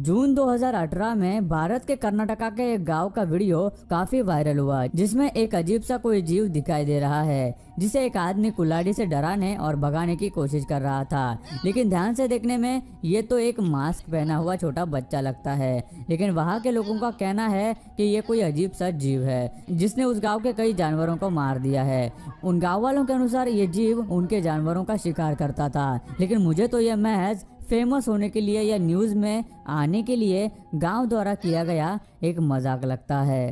जून 2018 में भारत के कर्नाटका के एक गांव का वीडियो काफी वायरल हुआ जिसमें एक अजीब सा कोई जीव दिखाई दे रहा है जिसे एक आदमी कुल्हाड़ी से डराने और भगाने की कोशिश कर रहा था लेकिन ध्यान से देखने में ये तो एक मास्क पहना हुआ छोटा बच्चा लगता है लेकिन वहाँ के लोगों का कहना है कि ये कोई अजीब सा जीव है जिसने उस गाँव के कई जानवरों को मार दिया है उन गाँव वालों के अनुसार ये जीव उनके जानवरों का शिकार करता था लेकिन मुझे तो यह महज फेमस होने के लिए या न्यूज़ में आने के लिए गांव द्वारा किया गया एक मजाक लगता है